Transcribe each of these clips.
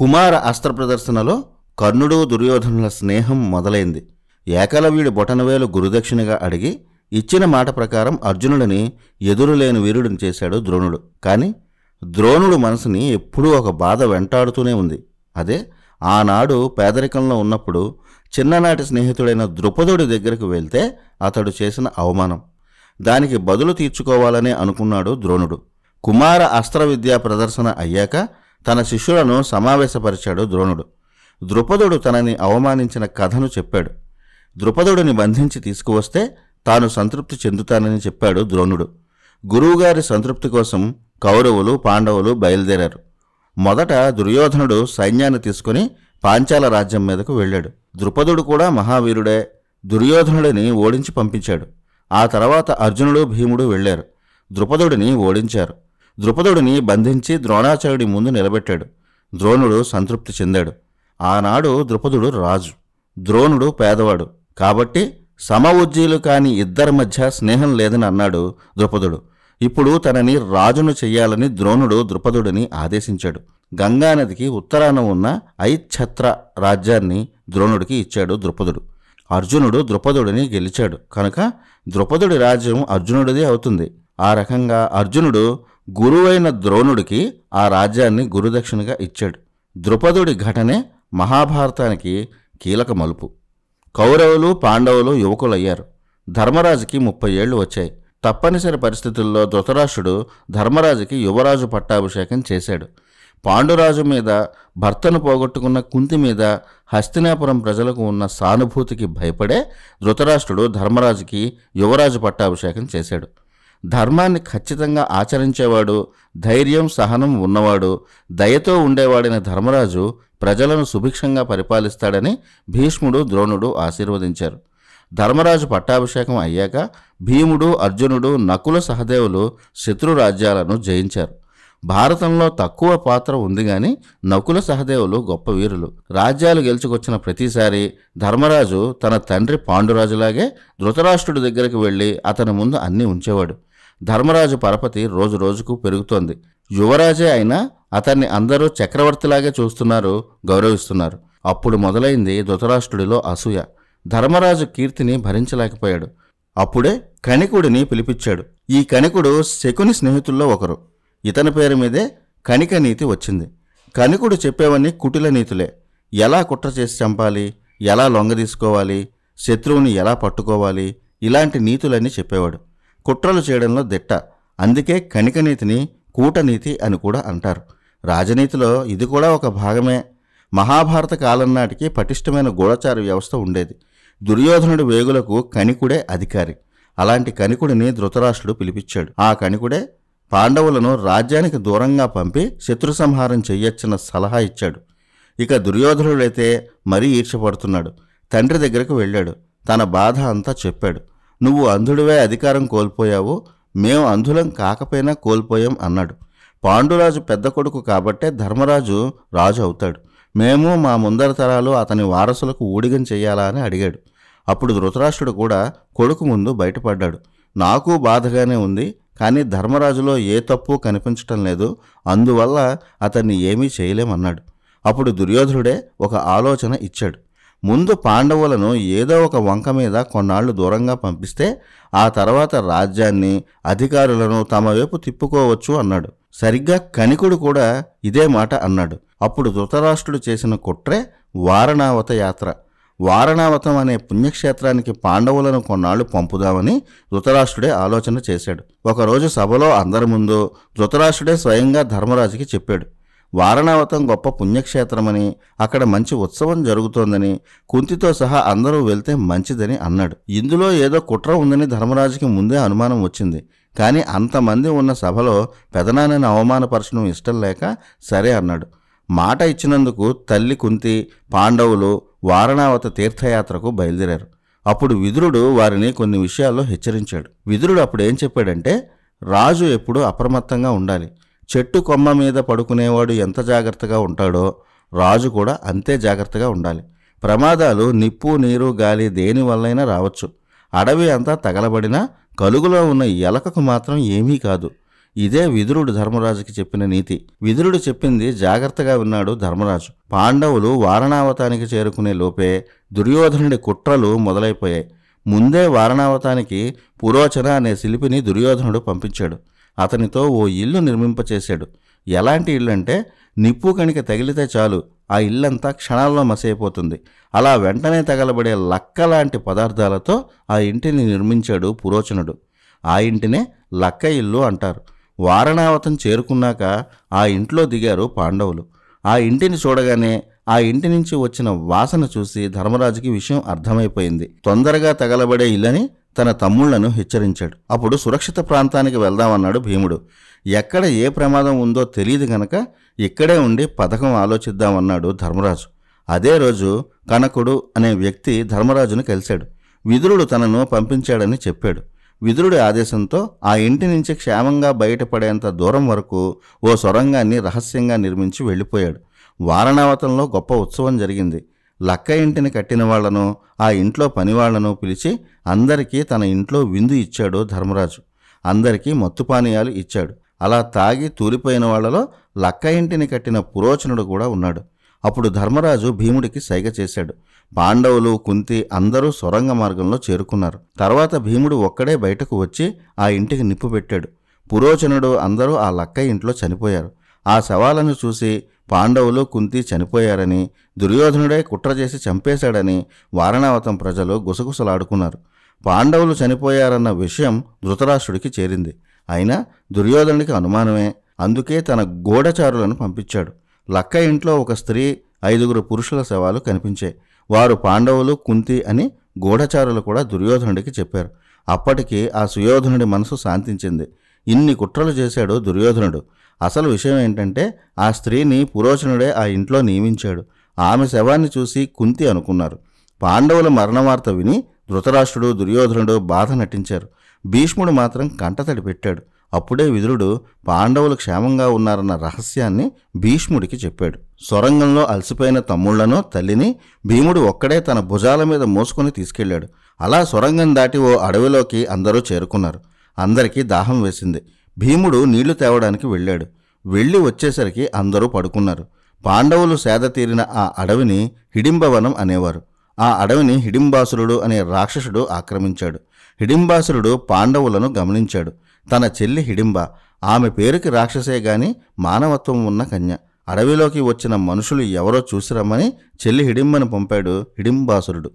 కుమార అస్త్ర ప్రదర్శనలో కర్ణుడు దుర్యోధనుల స్నేహం మొదలైంది ఏకలవ్యుడి బొటనవేలు గురుదక్షిణగా అడిగి ఇచ్చిన మాట ప్రకారం అర్జునుడిని ఎదురులేని వీరుడిని చేశాడు ద్రోణుడు కానీ ద్రోణుడు మనసుని ఎప్పుడూ ఒక బాధ వెంటాడుతూనే ఉంది అదే ఆనాడు పేదరికంలో ఉన్నప్పుడు చిన్ననాటి స్నేహితుడైన ద్రుపదుడి దగ్గరకు వెళ్తే అతడు చేసిన అవమానం దానికి బదులు తీర్చుకోవాలని అనుకున్నాడు ద్రోణుడు కుమార అస్త్ర విద్యా ప్రదర్శన అయ్యాక తన శిష్యులను సమావేశపరిచాడు ద్రోణుడు ద్రుపదుడు తనని అవమానించిన కథను చెప్పాడు ద్రుపదుడిని బంధించి తీసుకువస్తే తాను సంతృప్తి చెందుతానని చెప్పాడు ద్రోణుడు గురువుగారి సంతృప్తి కోసం కౌరవులు పాండవులు బయలుదేరారు మొదట దుర్యోధనుడు సైన్యాన్ని తీసుకుని పాంచాల రాజ్యం మీదకు వెళ్ళాడు ద్రుపదుడు కూడా మహావీరుడే దుర్యోధనుడిని ఓడించి పంపించాడు ఆ తర్వాత అర్జునుడు భీముడు వెళ్ళారు ద్రుపదుడిని ఓడించారు ద్రుపదుడిని బంధించి ద్రోణాచార్యుడి ముందు నిలబెట్టాడు ద్రోణుడు సంతృప్తి చెందాడు ఆనాడు ద్రుపదుడు రాజు ద్రోణుడు పేదవాడు కాబట్టి సమ ఉజ్జీలు కాని ఇద్దరి మధ్య స్నేహం లేదని అన్నాడు ద్రుపదుడు ఇప్పుడు తనని రాజును చెయ్యాలని ద్రోణుడు ద్రుపదుడిని ఆదేశించాడు గంగానదికి ఉత్తరాన ఉన్న ఐఛత్ర రాజ్యాన్ని ద్రోణుడికి ఇచ్చాడు ద్రుపదుడు అర్జునుడు ద్రుపదుడిని గెలిచాడు కనుక ద్రుపదుడి రాజ్యం అర్జునుడిదే అవుతుంది ఆ రకంగా అర్జునుడు గురువైన ద్రోణుడికి ఆ రాజ్యాన్ని గురుదక్షిణగా ఇచ్చాడు ద్రుపదుడి ఘటనే మహాభారతానికి కీలక మలుపు కౌరవులు పాండవులు యువకులయ్యారు ధర్మరాజుకి ముప్పై ఏళ్లు వచ్చాయి తప్పనిసరి పరిస్థితుల్లో ధృతరాష్ట్రుడు ధర్మరాజుకి యువరాజు పట్టాభిషేకం చేశాడు పాండురాజు మీద భర్తను పోగొట్టుకున్న కుంతి మీద హస్తినాపురం ప్రజలకు ఉన్న సానుభూతికి భయపడే ధృతరాష్ట్రుడు ధర్మరాజుకి యువరాజు పట్టాభిషేకం చేశాడు ధర్మాన్ని ఖచ్చితంగా ఆచరించేవాడు ధైర్యం సహనం ఉన్నవాడు దయతో ఉండేవాడైన ధర్మరాజు ప్రజలను సుభిక్షంగా పరిపాలిస్తాడని భీష్ముడు ద్రోణుడు ఆశీర్వదించారు ధర్మరాజు పట్టాభిషేకం అయ్యాక భీముడు అర్జునుడు నకుల సహదేవులు శత్రురాజ్యాలను జయించారు భారతంలో తక్కువ పాత్ర ఉంది కానీ నకుల సహదేవులు గొప్ప వీరులు రాజ్యాలు గెలుచుకొచ్చిన ప్రతిసారి ధర్మరాజు తన తండ్రి పాండురాజులాగే ధృతరాష్ట్రుడి దగ్గరికి వెళ్ళి అతని ముందు అన్నీ ఉంచేవాడు ధర్మరాజు పరపతి రోజు రోజుకు పెరుగుతోంది యువరాజే అయినా అతన్ని అందరూ చక్రవర్తిలాగే చూస్తున్నారు గౌరవిస్తున్నారు అప్పుడు మొదలైంది ధృతరాష్ట్రుడిలో అసూయ ధర్మరాజు కీర్తిని భరించలేకపోయాడు అప్పుడే కణికుడిని పిలిపించాడు ఈ కణికుడు శకుని స్నేహితుల్లో ఒకరు ఇతని పేరు మీదే కణిక నీతి వచ్చింది కణికుడు చెప్పేవన్నీ కుటిల నీతులే ఎలా కుట్ర చేసి చంపాలి ఎలా లొంగదీసుకోవాలి శత్రువుని ఎలా పట్టుకోవాలి ఇలాంటి నీతులన్నీ చెప్పేవాడు కుట్రలు చేయడంలో దిట్ట అందుకే కణికనీతిని కూటనీతి అని కూడా అంటారు రాజనీతిలో ఇది కూడా ఒక భాగమే మహాభారత కాలం నాటికి పటిష్టమైన గూఢచార వ్యవస్థ ఉండేది దుర్యోధనుడి వేగులకు కణికుడే అధికారి అలాంటి కణికుడిని ధృతరాష్ట్రుడు పిలిపించాడు ఆ కణికుడే పాండవులను రాజ్యానికి దూరంగా పంపి శత్రు సంహారం చెయ్యొచ్చన్న సలహా ఇచ్చాడు ఇక దుర్యోధనుడైతే మరీ ఈర్షపడుతున్నాడు తండ్రి దగ్గరకు వెళ్ళాడు తన బాధ అంతా చెప్పాడు నువ్వు అంధుడివే అధికారం కోల్పోయావు మేము అంధులం కాకపోయినా కోల్పోయాం అన్నాడు పాండురాజు పెద్ద కొడుకు కాబట్టే ధర్మరాజు రాజు అవుతాడు మేము మా ముందర తరాలు అతని వారసులకు ఊడిగం చేయాలా అని అడిగాడు అప్పుడు ధృతరాష్ట్రుడు కూడా కొడుకు ముందు బయటపడ్డాడు నాకు బాధగానే ఉంది కానీ ధర్మరాజులో ఏ తప్పు కనిపించటం లేదు అందువల్ల అతన్ని ఏమీ చేయలేమన్నాడు అప్పుడు దుర్యోధనుడే ఒక ఆలోచన ఇచ్చాడు ముందు పాండవులను ఏదో ఒక వంక మీద కొన్నాళ్లు దూరంగా పంపిస్తే ఆ తర్వాత రాజ్యాన్ని అధికారులను తమ వైపు తిప్పుకోవచ్చు అన్నాడు సరిగ్గా కనికుడు కూడా ఇదే మాట అన్నాడు అప్పుడు ధృతరాష్ట్రుడు చేసిన కుట్రే వారణావత యాత్ర వారణావతం అనే పుణ్యక్షేత్రానికి పాండవులను కొన్నాళ్ళు పంపుదామని ధృతరాష్ట్రుడే ఆలోచన చేశాడు ఒకరోజు సభలో అందరి ముందు ధృతరాష్ట్రుడే స్వయంగా ధర్మరాజుకి చెప్పాడు వారణావతం గొప్ప పుణ్యక్షేత్రమని అక్కడ మంచి ఉత్సవం జరుగుతోందని కుంతితో సహా అందరూ వెళ్తే మంచిదని అన్నాడు ఇందులో ఏదో కుట్ర ఉందని ధర్మరాజుకి ముందే అనుమానం వచ్చింది కానీ అంతమంది ఉన్న సభలో పెదనాన్నని అవమానపరచడం ఇష్టం లేక సరే అన్నాడు మాట ఇచ్చినందుకు తల్లి కుంతి పాండవులు వారణావత తీర్థయాత్రకు బయలుదేరారు అప్పుడు విదురుడు వారిని కొన్ని విషయాల్లో హెచ్చరించాడు విదురుడు అప్పుడు ఏం చెప్పాడంటే రాజు ఎప్పుడు అప్రమత్తంగా ఉండాలి చెట్టు కొమ్మ మీద పడుకునేవాడు ఎంత జాగ్రత్తగా ఉంటాడో రాజు కూడా అంతే జాగ్రత్తగా ఉండాలి ప్రమాదాలు నిప్పు నీరు గాలి దేని వల్లైనా రావచ్చు అడవి అంతా తగలబడినా కలుగులో ఉన్న ఎలకకు మాత్రం ఏమీ కాదు ఇదే విదురుడు ధర్మరాజుకి చెప్పిన నీతి విదురుడు చెప్పింది జాగ్రత్తగా విన్నాడు ధర్మరాజు పాండవులు వారణావతానికి చేరుకునే లోపే దుర్యోధనుడి కుట్రలు మొదలైపోయాయి ముందే వారణావతానికి పురోచన అనే శిల్పిని దుర్యోధనుడు పంపించాడు అతనితో ఓ ఇల్లు నిర్మింపచేశాడు ఎలాంటి ఇల్లు అంటే నిప్పు కనుక తగిలితే చాలు ఆ ఇల్లంతా క్షణాల్లో మసైపోతుంది అలా వెంటనే తగలబడే లక్క లాంటి పదార్థాలతో ఆ ఇంటిని నిర్మించాడు పురోచనుడు ఆ ఇంటినే లక్క ఇల్లు అంటారు వారణావతం చేరుకున్నాక ఆ ఇంట్లో దిగారు పాండవులు ఆ ఇంటిని చూడగానే ఆ ఇంటి నుంచి వచ్చిన వాసన చూసి ధర్మరాజుకి విషయం అర్థమైపోయింది తొందరగా తగలబడే ఇల్లని తన తమ్ముళ్లను హెచ్చరించాడు అప్పుడు సురక్షిత ప్రాంతానికి వెళ్దామన్నాడు భీముడు ఎక్కడ ఏ ప్రమాదం ఉందో తెలియదు గనక ఇక్కడే ఉండి పథకం ఆలోచిద్దామన్నాడు ధర్మరాజు అదే రోజు కనకుడు అనే వ్యక్తి ధర్మరాజును కలిశాడు విదురుడు తనను పంపించాడని చెప్పాడు విదురుడి ఆదేశంతో ఆ ఇంటి నుంచి క్షేమంగా బయటపడేంత దూరం వరకు ఓ సొరంగాన్ని రహస్యంగా నిర్మించి వెళ్ళిపోయాడు వారణావతంలో గొప్ప ఉత్సవం జరిగింది లక్క ఇంటిని కట్టిన వాళ్లను ఆ ఇంట్లో పనివాళ్లను పిలిచి అందరికీ తన ఇంట్లో విందు ఇచ్చాడు ధర్మరాజు అందరికీ మత్తు పానీయాలు ఇచ్చాడు అలా తాగి తూలిపోయిన వాళ్లలో లక్క ఇంటిని కట్టిన పురోచనుడు కూడా ఉన్నాడు అప్పుడు ధర్మరాజు భీముడికి సైగ చేశాడు పాండవులు కుంతి అందరూ సొరంగ మార్గంలో చేరుకున్నారు తర్వాత భీముడు ఒక్కడే బయటకు వచ్చి ఆ ఇంటికి నిప్పు పెట్టాడు పురోచనుడు అందరూ ఆ లక్క ఇంట్లో చనిపోయారు ఆ శవాలను చూసి పాండవులు కుంతి చనిపోయారని దుర్యోధనుడే కుట్ర చేసి చంపేశాడని వారణావతం ప్రజలు గుసగుసలాడుకున్నారు పాండవులు చనిపోయారన్న విషయం ధృతరాష్ట్రుడికి చేరింది అయినా దుర్యోధనుడికి అనుమానమే అందుకే తన గూఢచారులను పంపించాడు లక్క ఇంట్లో ఒక స్త్రీ ఐదుగురు పురుషుల శవాలు కనిపించాయి వారు పాండవులు కుంతి అని గూఢచారులు కూడా దుర్యోధనుడికి చెప్పారు అప్పటికి ఆ సుయోధనుడి మనసు శాంతించింది ఇన్ని కుట్రలు చేశాడు దుర్యోధనుడు అసలు విషయం ఏంటంటే ఆ స్త్రీని పురోచనుడే ఆ ఇంట్లో నియమించాడు ఆమె శవాన్ని చూసి కుంతి అనుకున్నారు పాండవుల మరణవార్త విని ధృతరాష్ట్రుడు దుర్యోధనుడు బాధ నటించారు భీష్ముడు మాత్రం కంటతడి పెట్టాడు అప్పుడే విదురుడు పాండవులు క్షేమంగా ఉన్నారన్న రహస్యాన్ని భీష్ముడికి చెప్పాడు సొరంగంలో అలసిపోయిన తమ్ముళ్లను తల్లిని భీముడు ఒక్కడే తన భుజాల మీద మోసుకొని తీసుకెళ్లాడు అలా సొరంగం దాటి ఓ అడవిలోకి అందరూ చేరుకున్నారు అందరికీ దాహం వేసింది భీముడు నీళ్లు తేవడానికి వెళ్ళాడు వెళ్ళి వచ్చేసరికి అందరూ పడుకున్నారు పాండవులు సేద తీరిన ఆ అడవిని హిడింబవనం అనేవారు ఆ అడవిని హిడింబాసురుడు అనే రాక్షసుడు ఆక్రమించాడు హిడింబాసురుడు పాండవులను గమనించాడు తన చెల్లి హిడింబ ఆమె పేరుకి రాక్షసే గాని మానవత్వం ఉన్న కన్య అడవిలోకి వచ్చిన మనుషులు ఎవరో చూసిరమ్మని చెల్లి హిడింబను పంపాడు హిడింబాసురుడు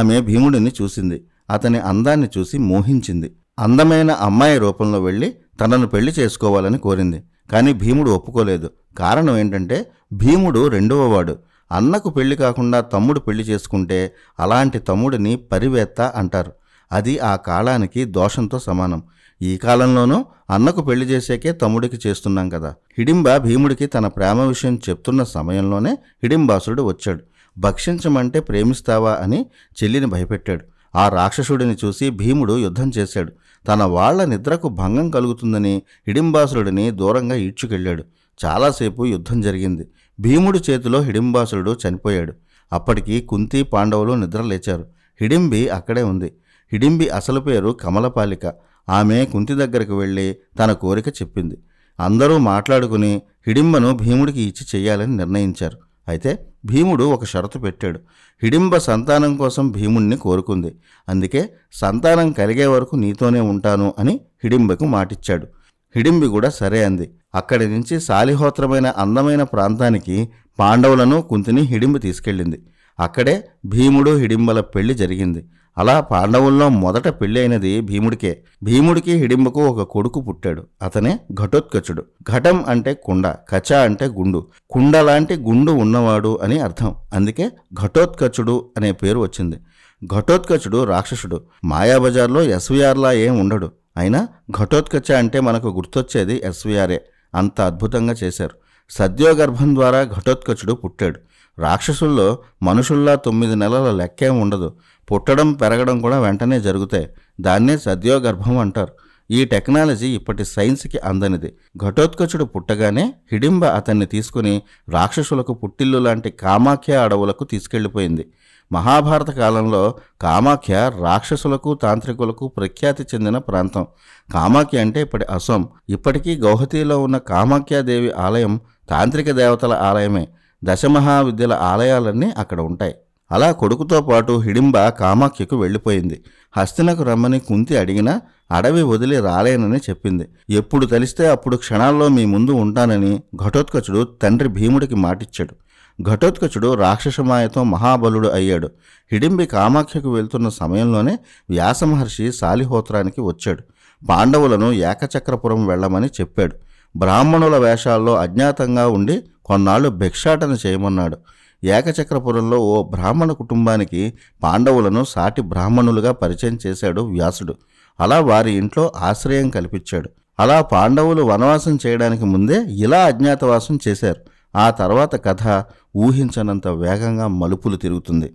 ఆమె భీముడిని చూసింది అతని అందాన్ని చూసి మోహించింది అందమైన అమ్మాయి రూపంలో వెళ్ళి తనను పెళ్లి చేసుకోవాలని కోరింది కానీ భీముడు ఒప్పుకోలేదు కారణం ఏంటంటే భీముడు రెండవవాడు అన్నకు పెళ్లి కాకుండా తమ్ముడు పెళ్లి చేసుకుంటే అలాంటి తమ్ముడిని పరివేత్త అంటారు అది ఆ కాలానికి దోషంతో సమానం ఈ కాలంలోనూ అన్నకు పెళ్లి చేసేకే తమ్ముడికి చేస్తున్నాం కదా హిడింబ భీముడికి తన ప్రేమ విషయం చెప్తున్న సమయంలోనే హిడింబాసురుడు వచ్చాడు భక్షించమంటే ప్రేమిస్తావా అని చెల్లిని భయపెట్టాడు ఆ రాక్షసుడిని చూసి భీముడు యుద్ధం చేశాడు తన వాళ్ల నిద్రకు భంగం కలుగుతుందని హిడింబాసురుడిని దూరంగా ఈడ్చుకెళ్ళాడు చాలాసేపు యుద్ధం జరిగింది భీముడి చేతిలో హిడింబాసురుడు చనిపోయాడు అప్పటికి కుంతి పాండవులు నిద్రలేచారు హిడింబి అక్కడే ఉంది హిడింబి అసలు పేరు కమలపాలిక ఆమె కుంతి దగ్గరకు వెళ్ళి తన కోరిక చెప్పింది అందరూ మాట్లాడుకుని హిడింబను భీముడికి ఇచ్చి చేయాలని నిర్ణయించారు అయితే భీముడు ఒక షరతు పెట్టాడు హిడింబ సంతానం కోసం భీముణ్ణి కోరుకుంది అందుకే సంతానం కలిగే వరకు నీతోనే ఉంటాను అని హిడింబకు మాటిచ్చాడు హిడింబి కూడా సరే అంది అక్కడి నుంచి సాలిహోత్రమైన అందమైన ప్రాంతానికి పాండవులను కుంతిని హిడింబ తీసుకెళ్ళింది అక్కడే భీముడు హిడింబల పెళ్లి జరిగింది అలా పాండవుల్లో మొదట పెళ్ళైనది భీముడికే భీముడికి హిడింబకు ఒక కొడుకు పుట్టాడు అతనే ఘటోత్కచుడు ఘటం అంటే కుండ కచ అంటే గుండు కుండ లాంటి గుండు ఉన్నవాడు అని అర్థం అందుకే ఘటోత్కచుడు అనే పేరు వచ్చింది ఘటోత్కచుడు రాక్షసుడు మాయాబజార్లో ఎస్వీఆర్లా ఏం ఉండడు అయినా ఘటోత్కచ అంటే మనకు గుర్తొచ్చేది ఎస్వీఆర్ఏ అంత అద్భుతంగా చేశారు సద్యోగర్భం ద్వారా ఘటోత్కచుడు పుట్టాడు రాక్షసుల్లో మనుషుల్లా తొమ్మిది నెలల లెక్కే ఉండదు పుట్టడం పెరగడం కూడా వెంటనే జరుగుతాయి దాన్నే సద్యోగర్భం అంటారు ఈ టెక్నాలజీ ఇప్పటి సైన్స్కి అందనిది ఘటోత్కచుడు పుట్టగానే హిడింబ అతన్ని తీసుకుని రాక్షసులకు పుట్టిల్లు లాంటి కామాఖ్య అడవులకు తీసుకెళ్లిపోయింది మహాభారత కాలంలో కామాఖ్య రాక్షసులకు తాంత్రికులకు ప్రఖ్యాతి చెందిన ప్రాంతం కామాఖ్య అంటే ఇప్పటి అసోం ఇప్పటికీ గౌహతిలో ఉన్న కామాఖ్యాదేవి ఆలయం తాంత్రిక దేవతల ఆలయమే దశమహావిద్యల ఆలయాలన్నీ అక్కడ ఉంటాయి అలా కొడుకుతో పాటు హిడింబ కామాఖ్యకు వెళ్ళిపోయింది హస్తినకు రమ్మని కుంతి అడిగినా అడవి వదిలి రాలేనని చెప్పింది ఎప్పుడు తలిస్తే అప్పుడు క్షణాల్లో మీ ముందు ఉంటానని ఘటోత్కచుడు తండ్రి భీముడికి మాటిచ్చాడు ఘటోత్కచుడు రాక్షసమాయతో మహాబలుడు అయ్యాడు హిడింబి కామాఖ్యకు వెళ్తున్న సమయంలోనే వ్యాసమహర్షి సాలిహోత్రానికి వచ్చాడు పాండవులను ఏకచక్రపురం వెళ్ళమని చెప్పాడు బ్రాహ్మణుల వేషాల్లో అజ్ఞాతంగా ఉండి కొన్నాళ్ళు భిక్షాటన చేయమన్నాడు ఏకచక్రపురంలో ఓ బ్రాహ్మణ కుటుంబానికి పాండవులను సాటి బ్రాహ్మణులుగా పరిచయం చేశాడు వ్యాసుడు అలా వారి ఇంట్లో ఆశ్రయం కల్పించాడు అలా పాండవులు వనవాసం చేయడానికి ముందే ఇలా అజ్ఞాతవాసం చేశారు ఆ తర్వాత కథ ఊహించనంత వేగంగా మలుపులు తిరుగుతుంది